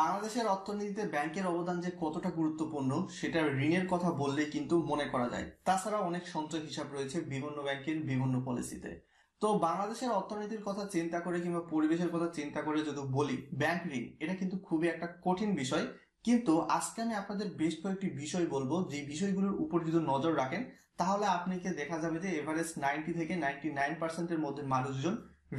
বাংলাদেশের অর্থনীতিতে ব্যাংকের অবদান যে কতটা গুরুত্বপূর্ণ সেটা ঋণের কথা বললে কিন্তু মনে করা যায় তাছাড়া অনেক সঞ্চয় হিসাব রয়েছে বিভিন্ন ব্যাংকের বিভিন্ন পলিসিতে তো বাংলাদেশের অর্থনীতির কথা চিন্তা করে কিংবা পরিবেশের কথা চিন্তা করে যদি বলি ব্যাংক ঋণ এটা কিন্তু খুবই একটা কঠিন বিষয় কিন্তু আজকে আমি আপনাদের বেশ কয়েকটি বিষয় বলবো যে বিষয়গুলোর উপর যদি নজর রাখেন তাহলে আপনাকে দেখা যাবে যে এভারেস্ট নাইনটি থেকে নাইনটি নাইন পার্সেন্টের মধ্যে মানুষজন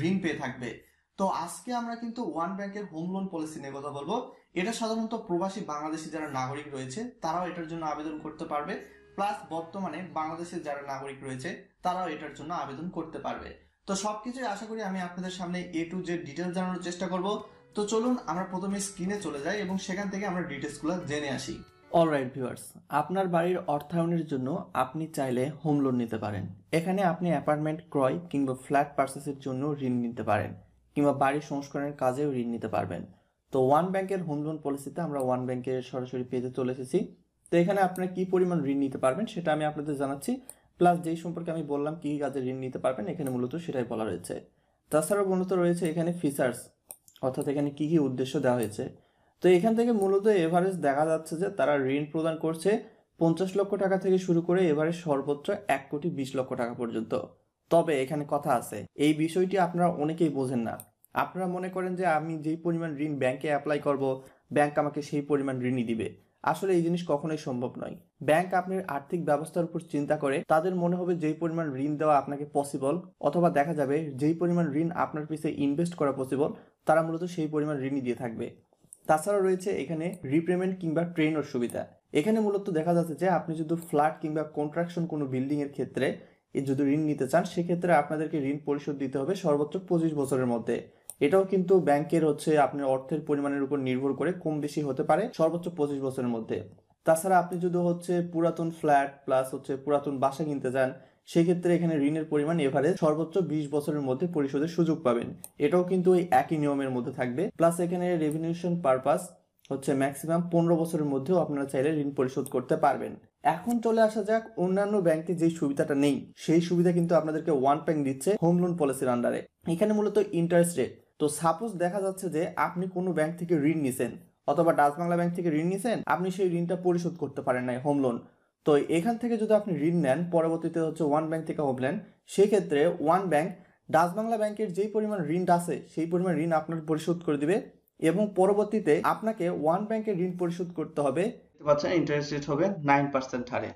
ঋণ পেয়ে থাকবে তো আজকে আমরা কিন্তু ওয়ান ব্যাংকের হোম লোন পলিসি নিয়ে কথা বলবো এটা সাধারণত প্রবাসী বাংলাদেশি যারা নাগরিক রয়েছে তারাও এটার জন্য আবেদন করতে পারবে প্লাস বর্তমানে বাংলাদেশের যারা নাগরিক রয়েছে তারাও এটার জন্য আবেদন করতে পারবে তো সবকিছুই আশা করি আমি আপনাদের সামনে এ টু জেড ডিটেলস জানানোর চেষ্টা করব তো চলুন আমরা প্রথমে স্ক্রিনে চলে যাই এবং সেখান থেকে আমরা ডিটেলসগুলো জেনে আসি অলরাইট ভিউয়ার্স আপনার বাড়ির অর্থায়নের জন্য আপনি চাইলে হোম লোন নিতে পারেন এখানে আপনি অ্যাপার্টমেন্ট ক্রয় কিংবা ফ্ল্যাট পার্সেসের জন্য ঋণ নিতে পারেন কিংবা বাড়ির সংস্করণের কাজেও ঋণ নিতে পারবেন তো ওয়ান ব্যাংকের হোম লোন পলিসিতে আমরা ওয়ান ব্যাংকের সরাসরি পেজে চলে এসেছি তো এখানে আপনার কি পরিমাণ ঋণ নিতে পারবেন সেটা আমি আপনাদের জানাচ্ছি প্লাস যেই সম্পর্কে আমি বললাম কী কাজে ঋণ নিতে পারবেন এখানে মূলত সেটাই বলা রয়েছে তাছাড়াও মূলত রয়েছে এখানে ফিচার্স অর্থাৎ এখানে কী কী উদ্দেশ্য দেওয়া হয়েছে তো এখান থেকে মূলত এভারেজ দেখা যাচ্ছে যে তারা ঋণ প্রদান করছে পঞ্চাশ লক্ষ টাকা থেকে শুরু করে এভারেজ সর্বোচ্চ এক কোটি বিশ লক্ষ টাকা পর্যন্ত তবে এখানে কথা আছে এই বিষয়টি আপনারা অনেকেই বোঝেন না আপনারা মনে করেন যে আমি যেই পরিমাণ ঋণ ব্যাংকে অ্যাপ্লাই করব ব্যাংক আমাকে সেই পরিমাণ ঋণই দিবে আসলে এই জিনিস কখনোই সম্ভব নয় ব্যাংক আপনার আর্থিক ব্যবস্থার উপর চিন্তা করে তাদের মনে হবে যেই পরিমাণ ঋণ দেওয়া আপনাকে পসিবল অথবা দেখা যাবে যেই পরিমাণ ঋণ আপনার পিছে ইনভেস্ট করা পসিবল তারা মূলত সেই পরিমাণ ঋণই দিয়ে থাকবে তাছাড়া রয়েছে এখানে রিপেমেন্ট কিংবা ট্রেনের সুবিধা এখানে মূলত দেখা যাচ্ছে যে আপনি যদি ফ্ল্যাট কিংবা কন্ট্রাকশন কোনো বিল্ডিংয়ের ক্ষেত্রে যদি ঋণ নিতে চান সেক্ষেত্রে আপনাদেরকে ঋণ পরিশোধ দিতে হবে সর্বোচ্চ পঁচিশ বছরের মধ্যে এটাও কিন্তু ব্যাংকের হচ্ছে আপনার অর্থের পরিমাণের উপর নির্ভর করে কম বেশি হতে পারে সর্বোচ্চ পঁচিশ বছরের মধ্যে তাছাড়া আপনি যদি হচ্ছে পুরাতন ফ্ল্যাট প্লাস হচ্ছে পুরাতন বাসা কিনতে চান সেক্ষেত্রে এখানে ঋণের পরিমাণ এভারেজ সর্বোচ্চ বিশ বছরের মধ্যে পরিশোধের সুযোগ পাবেন এটাও কিন্তু ওই একই নিয়মের মধ্যে থাকবে প্লাস এখানে রেভিনিউশন পারপাস হচ্ছে ম্যাক্সিমাম পনেরো বছরের মধ্যেও আপনারা চাইলে ঋণ পরিশোধ করতে পারবেন এখন চলে আসা যাক অন্যান্য ব্যাংকে যে সুবিধাটা নেই সেই সুবিধা কিন্তু আপনাদেরকে ওয়ান ব্যাংক দিচ্ছে হোম লোন পলিসির আন্ডারে এখানে মূলত ইন্টারেস্ট রেট তো সাপোজ দেখা যাচ্ছে যে আপনি কোনো ব্যাংক থেকে ঋণ নিছেন অথবা ডাচ বাংলা ব্যাংক থেকে ঋণ নিছেন আপনি সেই ঋণটা পরিশোধ করতে পারেন নাই হোম লোন তো এখান থেকে যদি আপনি ঋণ নেন পরবর্তীতে হচ্ছে ওয়ান ব্যাংক থেকে হোম লেন সেক্ষেত্রে ওয়ান ব্যাংক ডাচ বাংলা ব্যাংকের যেই পরিমাণ ঋণ আছে সেই পরিমাণ ঋণ আপনার পরিশোধ করে দিবে এবং পরবর্তীতে আপনাকে ওয়ান ব্যাংকের ঋণ পরিশোধ করতে হবে পাচ্ছেন ইন্টারেস্ট রেট হবে নাইন পার্সেন্ট হারে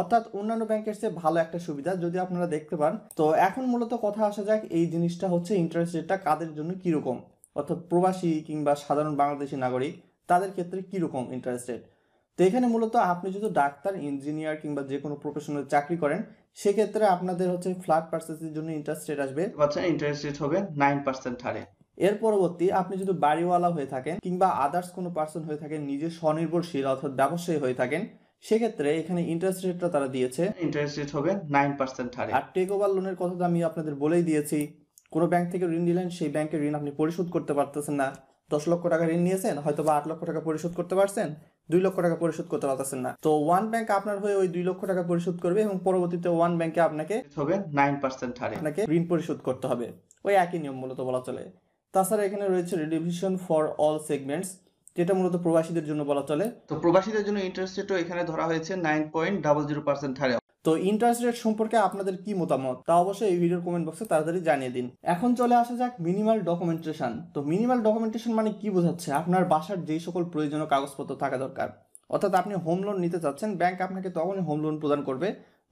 অর্থাৎ অন্যান্য ব্যাংকের চেয়ে ভালো একটা সুবিধা যদি আপনারা দেখতে পান তো এখন মূলত কথা আসা যাক এই জিনিসটা হচ্ছে ইন্টারেস্ট রেটটা কাদের জন্য কীরকম অর্থাৎ প্রবাসী কিংবা সাধারণ বাংলাদেশি নাগরিক তাদের ক্ষেত্রে কীরকম ইন্টারেস্ট রেট তো এখানে মূলত আপনি যদি ডাক্তার ইঞ্জিনিয়ার কিংবা যে কোনো প্রফেশনাল চাকরি করেন সেক্ষেত্রে আপনাদের হচ্ছে ফ্ল্যাট পার্সেসের জন্য ইন্টারেস্ট রেট আসবে ইন্টারেস্ট রেট হবে নাইন পার্সেন্ট হারে এর পরবর্তী আপনি যদি বাড়িওয়ালা হয়ে থাকেন কিংবা আদার্স কোনো পার্সন হয়ে থাকেন নিজে স্বনির্ভরশীল অর্থাৎ ব্যবসায়ী হয়ে থাকেন সেক্ষেত্রে এখানে ইন্টারেস্ট রেটটা তারা দিয়েছে ইন্টারেস্ট রেট হবে নাইন পার্সেন্ট হারে আর টেক ওভার লোনের কথা তো আমি আপনাদের বলেই দিয়েছি কোনো ব্যাংক থেকে ঋণ নিলেন সেই ব্যাংকের ঋণ আপনি পরিশোধ করতে পারতেছেন না দশ লক্ষ টাকা ঋণ নিয়েছেন হয়তো বা আট লক্ষ টাকা পরিশোধ করতে পারছেন দুই লক্ষ টাকা পরিশোধ করতে পারতেছেন না তো ওয়ান ব্যাংক আপনার হয়ে ওই দুই লক্ষ টাকা পরিশোধ করবে এবং পরবর্তীতে ওয়ান ব্যাংকে আপনাকে হবে নাইন পার্সেন্ট হারে আপনাকে ঋণ পরিশোধ করতে হবে ওই একই নিয়ম মূলত বলা চলে তাছাড়া এখানে রয়েছে রেডিভিশন ফর অল সেগমেন্টস যেটা মূলত প্রবাসীদের জন্য বলা চলে তো প্রবাসীদের জন্য ইন্টারেস্ট রেটও এখানে ধরা হয়েছে nine point double zero percent হারে তো ইন্টারেস্ট রেট সম্পর্কে আপনাদের কি মতামত তা অবশ্যই এই ভিডিওর কমেন্ট বক্সে তাড়াতাড়ি জানিয়ে দিন এখন চলে আসা যাক মিনিমাল ডকুমেন্টেশন তো মিনিমাল ডকুমেন্টেশন মানে কি বোঝাচ্ছে আপনার বাসার যেই সকল প্রয়োজনীয় কাগজপত্র থাকা দরকার অর্থাৎ আপনি হোম লোন নিতে চাচ্ছেন ব্যাংক আপনাকে তখনই হোম লোন প্রদান করবে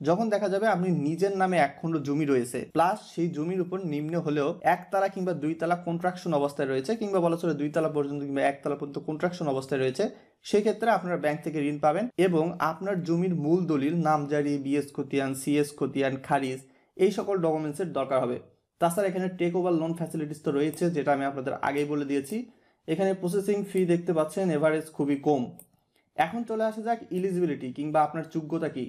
যখন দেখা যাবে আপনি নিজের নামে এক খণ্ড জমি রয়েছে প্লাস সেই জমির উপর নিম্ন হলেও একতলা কিংবা দুই তালা কন্ট্রাকশন অবস্থায় রয়েছে কিংবা বলা চলে দুই তালা পর্যন্ত কিংবা একতলা পর্যন্ত কন্ট্রাকশন অবস্থায় রয়েছে সেক্ষেত্রে আপনারা ব্যাংক থেকে ঋণ পাবেন এবং আপনার জমির মূল দলিল নামজারি বিএস খতিয়ান সিএস খতিয়ান খারিজ এই সকল ডকুমেন্টসের দরকার হবে তাছাড়া এখানে টেক ওভার লোন ফ্যাসিলিটিস তো রয়েছে যেটা আমি আপনাদের আগেই বলে দিয়েছি এখানে প্রসেসিং ফি দেখতে পাচ্ছেন এভারেজ খুবই কম এখন চলে আসা যাক ইলিজিবিলিটি কিংবা আপনার যোগ্যতা কী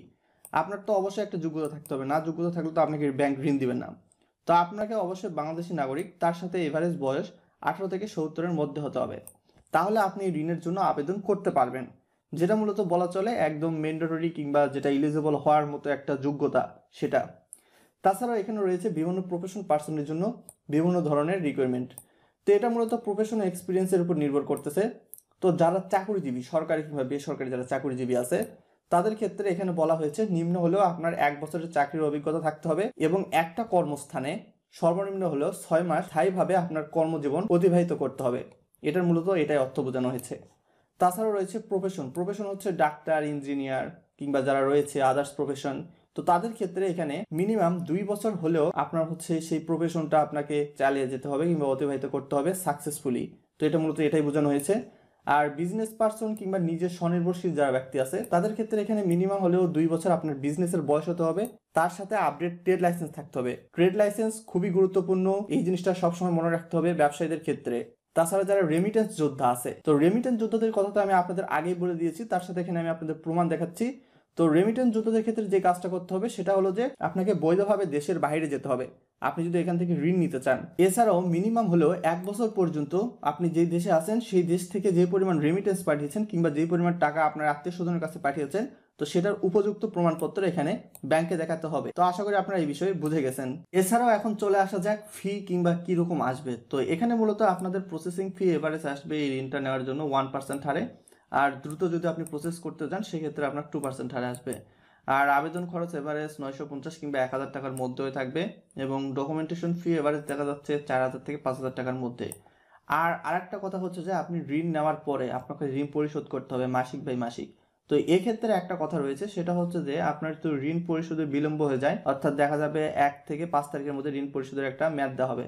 আপনার তো অবশ্যই একটা যোগ্যতা থাকতে হবে না যোগ্যতা থাকলে তো আপনাকে ব্যাংক ঋণ দিবে না তো আপনাকে অবশ্যই বাংলাদেশি নাগরিক তার সাথে এভারেজ বয়স আঠারো থেকে সত্তরের মধ্যে হতে হবে তাহলে আপনি ঋণের জন্য আবেদন করতে পারবেন যেটা মূলত বলা চলে একদম ম্যান্ডেটরি কিংবা যেটা ইলিজিবল হওয়ার মতো একটা যোগ্যতা সেটা তাছাড়া এখানে রয়েছে বিভিন্ন প্রফেশন পার্সনের জন্য বিভিন্ন ধরনের রিকোয়ারমেন্ট তো এটা মূলত প্রফেশনাল এক্সপিরিয়েন্সের উপর নির্ভর করতেছে তো যারা চাকরিজীবী সরকারি কিংবা বেসরকারি যারা চাকরিজীবী আছে তাদের ক্ষেত্রে এখানে বলা হয়েছে নিম্ন হলেও আপনার এক বছরের চাকরির অভিজ্ঞতা থাকতে হবে এবং একটা কর্মস্থানে সর্বনিম্ন হলেও ছয় মাস স্থায়ীভাবে আপনার কর্মজীবন অতিবাহিত করতে হবে এটার মূলত এটাই অর্থ বোঝানো হয়েছে তাছাড়াও রয়েছে প্রফেশন প্রফেশন হচ্ছে ডাক্তার ইঞ্জিনিয়ার কিংবা যারা রয়েছে আদার্স প্রফেশন তো তাদের ক্ষেত্রে এখানে মিনিমাম দুই বছর হলেও আপনার হচ্ছে সেই প্রফেশনটা আপনাকে চালিয়ে যেতে হবে কিংবা অতিবাহিত করতে হবে সাকসেসফুলি তো এটা মূলত এটাই বোঝানো হয়েছে আর বিজনেস পার্সন কিংবা নিজের স্বনির্ভরশীল যারা ব্যক্তি আছে তাদের ক্ষেত্রে এখানে মিনিমাম হলেও দুই বছর আপনার বিজনেসের বয়স হতে হবে তার সাথে আপডেট ট্রেড লাইসেন্স থাকতে হবে ট্রেড লাইসেন্স খুবই গুরুত্বপূর্ণ এই জিনিসটা সবসময় মনে রাখতে হবে ব্যবসায়ীদের ক্ষেত্রে তাছাড়া যারা রেমিটেন্স যোদ্ধা আছে তো রেমিটেন্স যোদ্ধাদের কথা তো আমি আপনাদের আগেই বলে দিয়েছি তার সাথে এখানে আমি আপনাদের প্রমাণ দেখাচ্ছি তো রেমিটেন্স জুতোদের ক্ষেত্রে যে কাজটা করতে হবে সেটা হলো যে আপনাকে বৈধভাবে দেশের বাইরে যেতে হবে আপনি যদি এখান থেকে ঋণ নিতে চান এছাড়াও মিনিমাম হলেও এক বছর পর্যন্ত আপনি যে দেশে আছেন সেই দেশ থেকে যে পরিমাণ রেমিটেন্স পাঠিয়েছেন কিংবা যে পরিমাণ টাকা আপনার আত্মীয় স্বজনের কাছে পাঠিয়েছেন তো সেটার উপযুক্ত প্রমাণপত্র এখানে ব্যাংকে দেখাতে হবে তো আশা করি আপনারা এই বিষয়ে বুঝে গেছেন এছাড়াও এখন চলে আসা যাক ফি কিংবা কি রকম আসবে তো এখানে মূলত আপনাদের প্রসেসিং ফি এভারেজ আসবে এই ঋণটা নেওয়ার জন্য ওয়ান পার্সেন্ট হারে আর দ্রুত যদি আপনি প্রসেস করতে যান সেক্ষেত্রে আপনার টু পার্সেন্ট হারে আসবে আর আবেদন খরচ এভারেজ নয়শো পঞ্চাশ কিংবা এক হাজার টাকার মধ্যে হয়ে থাকবে এবং ডকুমেন্টেশন ফি এভারেজ দেখা যাচ্ছে চার হাজার থেকে পাঁচ হাজার টাকার মধ্যে আর আরেকটা কথা হচ্ছে যে আপনি ঋণ নেওয়ার পরে আপনাকে ঋণ পরিশোধ করতে হবে মাসিক বাই মাসিক তো এক্ষেত্রে একটা কথা রয়েছে সেটা হচ্ছে যে আপনার তো ঋণ পরিশোধে বিলম্ব হয়ে যায় অর্থাৎ দেখা যাবে এক থেকে পাঁচ তারিখের মধ্যে ঋণ পরিশোধের একটা মেয়াদ দেওয়া হবে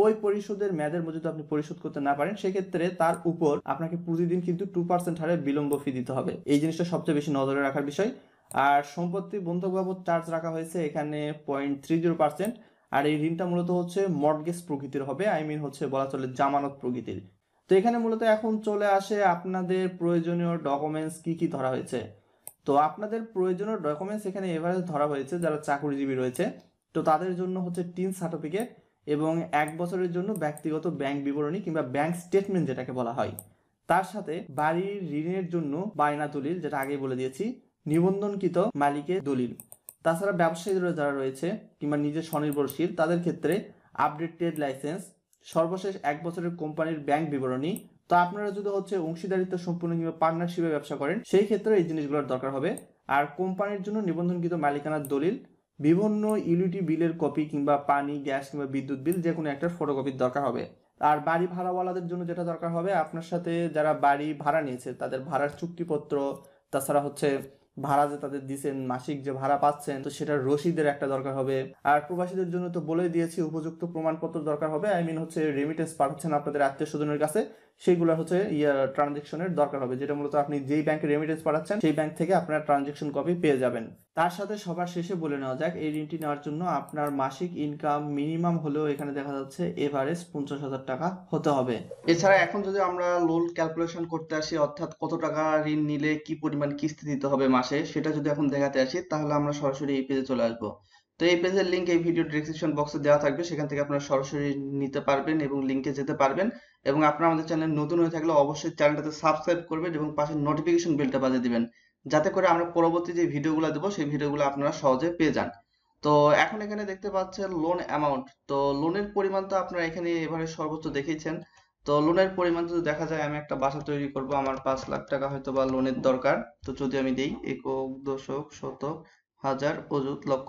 ওই পরিশোধের মেয়াদের মধ্যে আপনি পরিশোধ করতে না পারেন সেক্ষেত্রে তার উপর আপনাকে প্রতিদিন কিন্তু টু পার্সেন্ট হারে বিলম্ব ফি দিতে হবে এই জিনিসটা সবচেয়ে বেশি নজরে রাখার বিষয় আর সম্পত্তি বন্ধক বাবদ চার্জ রাখা হয়েছে এখানে পয়েন্ট থ্রি জিরো পার্সেন্ট আর এই ঋণটা মূলত হচ্ছে মর্গেজ প্রকৃতির হবে আই মিন হচ্ছে বলা চলে জামানত প্রকৃতির তো এখানে মূলত এখন চলে আসে আপনাদের প্রয়োজনীয় ডকুমেন্টস কি কি ধরা হয়েছে তো আপনাদের প্রয়োজনীয় ডকুমেন্টস এখানে এভারেজ ধরা হয়েছে যারা চাকরিজীবী রয়েছে তো তাদের জন্য হচ্ছে টিন সার্টিফিকেট এবং এক বছরের জন্য ব্যক্তিগত ব্যাংক বিবরণী কিংবা ব্যাংক স্টেটমেন্ট যেটাকে বলা হয় তার সাথে বাড়ির ঋণের জন্য বায়না দলিল যেটা আগে বলে দিয়েছি নিবন্ধনকৃত মালিকের দলিল তাছাড়া ব্যবসায়ীদের যারা রয়েছে কিংবা নিজের স্বনির্ভরশীল তাদের ক্ষেত্রে আপডেটেড লাইসেন্স সর্বশেষ এক বছরের কোম্পানির ব্যাংক বিবরণী তো আপনারা যদি হচ্ছে অংশীদারিত্ব সম্পূর্ণ কিংবা পার্টনারশিপে ব্যবসা করেন সেই ক্ষেত্রে এই জিনিসগুলোর দরকার হবে আর কোম্পানির জন্য নিবন্ধনকৃত মালিকানার দলিল বিভিন্ন ইউনিটি বিলের কপি কিংবা পানি গ্যাস কিংবা বিদ্যুৎ বিল যে কোনো একটার ফটোকপির দরকার হবে আর বাড়ি ভাড়াওয়ালাদের জন্য যেটা দরকার হবে আপনার সাথে যারা বাড়ি ভাড়া নিয়েছে তাদের ভাড়ার চুক্তিপত্র তাছাড়া হচ্ছে ভাড়া যে তাদের দিচ্ছেন মাসিক যে ভাড়া পাচ্ছেন তো সেটার রসিদের একটা দরকার হবে আর প্রবাসীদের জন্য তো বলে দিয়েছি উপযুক্ত প্রমাণপত্র দরকার হবে আই মিন হচ্ছে রেমিটেন্স পাঠাচ্ছেন আপনাদের আত্মীয় স্বজনের কাছে সেইগুলো হচ্ছে ইয়ার ট্রানজেকশনের দরকার হবে যেটা মূলত আপনি যেই ব্যাংকে রেমিটেন্স পাঠাচ্ছেন সেই ব্যাংক থেকে আপনার ট্রানজেকশন কপি পেয়ে যাবেন তার সাথে সবার শেষে বলে নেওয়া যাক এই ঋণটি নেওয়ার জন্য আপনার মাসিক ইনকাম মিনিমাম হলেও এখানে দেখা যাচ্ছে এভারেজ পঞ্চাশ হাজার টাকা হতে হবে এছাড়া এখন যদি আমরা লোন ক্যালকুলেশন করতে আসি অর্থাৎ কত টাকা ঋণ নিলে কি পরিমাণ কিস্তি দিতে হবে মাসে সেটা যদি এখন দেখাতে আসি তাহলে আমরা সরাসরি এই পেজে চলে আসবো তো এই পেজের লিঙ্ক এই ভিডিও ডিসক্রিপশন বক্সে দেওয়া থাকবে সেখান থেকে আপনারা সরাসরি নিতে পারবেন এবং লিঙ্কে যেতে পারবেন এবং আপনারা আমাদের চ্যানেল নতুন হয়ে থাকলে অবশ্যই চ্যানেলটাতে সাবস্ক্রাইব করবেন এবং পাশে নোটিফিকেশন বেলটা বাজিয়ে দিবেন যাতে করে আমরা পরবর্তী যে ভিডিওগুলো দেবো সেই ভিডিওগুলো আপনারা সহজে পেয়ে যান তো এখন এখানে দেখতে পাচ্ছেন লোন অ্যামাউন্ট তো লোনের পরিমাণ তো আপনারা এখানে এবারে সর্বোচ্চ দেখেছেন তো লোনের পরিমাণ যদি দেখা যায় আমি একটা বাসা তৈরি করব আমার পাঁচ লাখ টাকা হয়তো বা লোনের দরকার তো যদি আমি দিই একক দশক শতক হাজার অযুত লক্ষ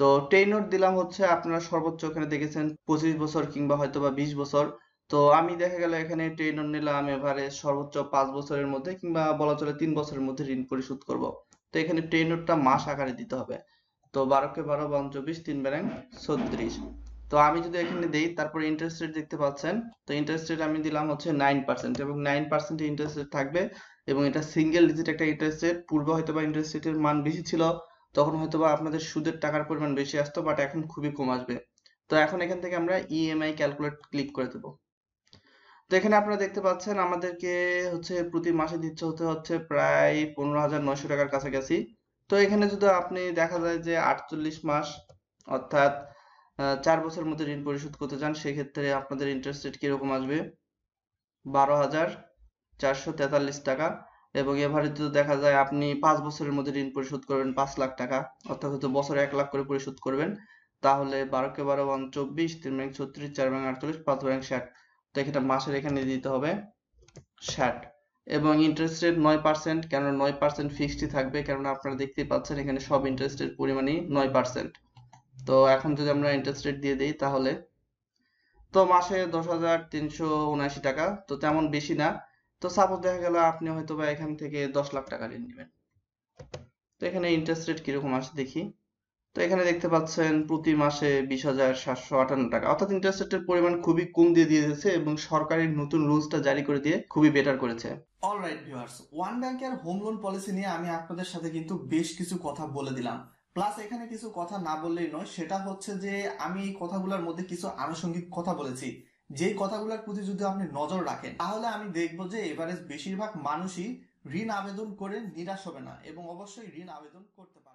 তো টেইনোর দিলাম হচ্ছে আপনারা সর্বোচ্চ এখানে দেখেছেন পঁচিশ বছর কিংবা হয়তো বা বিশ বছর তো আমি দেখা গেল এখানে টেইনোর নিলাম এবারে সর্বোচ্চ পাঁচ বছরের মধ্যে কিংবা বলা চলে তিন বছরের মধ্যে ঋণ পরিশোধ করব তো এখানে টেইনোরটা মাস আকারে দিতে হবে তো বারোকে বারো বান চব্বিশ তিন ব্যাং ছত্রিশ তো আমি যদি এখানে দেই তারপর ইন্টারেস্ট রেট দেখতে পাচ্ছেন তো ইন্টারেস্ট রেট আমি দিলাম হচ্ছে নাইন পার্সেন্ট এবং নাইন পার্সেন্ট ইন্টারেস্ট রেট থাকবে এবং এটা সিঙ্গেল ডিজিট একটা ইন্টারেস্ট রেট পূর্বে হয়তো বা ইন্টারেস্ট রেটের মান বেশি ছিল তখন হয়তো বা আপনাদের সুদের টাকার পরিমাণ বেশি আসতো বাট এখন খুবই কম আসবে তো এখন এখান থেকে আমরা ইএমআই ক্যালকুলেট ক্লিক করে দেব তো এখানে আপনারা দেখতে পাচ্ছেন আমাদেরকে হচ্ছে প্রতি মাসে দিচ্ছে হতে হচ্ছে প্রায় পনেরো হাজার নয়শো টাকার কাছাকাছি তো এখানে যদি আপনি দেখা যায় যে আটচল্লিশ মাস অর্থাৎ চার বছরের মধ্যে ঋণ পরিশোধ করতে চান সেক্ষেত্রে আপনাদের ইন্টারেস্ট রেট কিরকম আসবে বারো হাজার চারশো তেতাল্লিশ টাকা এবং এভারেজে দেখা যায় আপনি পাঁচ বছরের মধ্যে ঋণ পরিশোধ করবেন পাঁচ লাখ টাকা অর্থাৎ হচ্ছে বছরে এক লাখ করে পরিশোধ করবেন তাহলে বারো কে বারো ওয়ান চব্বিশ তিন ব্যাংক ছত্রিশ চার ব্যাংক আটচল্লিশ পাঁচ ব্যাংক ষাট তো এখানে মাসের এখানে দিতে হবে ষাট এবং ইন্টারেস্ট রেট নয় পার্সেন্ট কেন নয় পার্সেন্ট ফিক্সডই থাকবে কেননা আপনারা দেখতেই পাচ্ছেন এখানে সব ইন্টারেস্টের পরিমাণই নয় পার্সেন্ট তো এখন যদি আমরা ইন্টারেস্ট রেট দিয়ে দিই তাহলে তো মাসে দশ হাজার তিনশো উনআশি টাকা তো তেমন বেশি না তো সাপোজ দেখা গেল আপনি হয়তো বা এখান থেকে দশ লাখ টাকা ঋণ নেবেন তো এখানে ইন্টারেস্ট রেট কিরকম আসে দেখি তো এখানে দেখতে পাচ্ছেন প্রতি মাসে বিশ হাজার সাতশো আটান্ন টাকা অর্থাৎ ইন্টারেস্ট রেটের পরিমাণ খুবই কম দিয়ে দিয়েছে এবং সরকারের নতুন রুলসটা জারি করে দিয়ে খুবই বেটার করেছে অলরাইট ভিউয়ার্স ওয়ান ব্যাংকের হোম লোন পলিসি নিয়ে আমি আপনাদের সাথে কিন্তু বেশ কিছু কথা বলে দিলাম প্লাস এখানে কিছু কথা না বললেই নয় সেটা হচ্ছে যে আমি এই কথাগুলোর মধ্যে কিছু আনুষঙ্গিক কথা বলেছি যে কথাগুলোর প্রতি যদি আপনি নজর রাখেন তাহলে আমি দেখব যে এভারেজ বেশিরভাগ মানুষই ঋণ আবেদন করে নিরাশ হবে না এবং অবশ্যই ঋণ আবেদন করতে পারে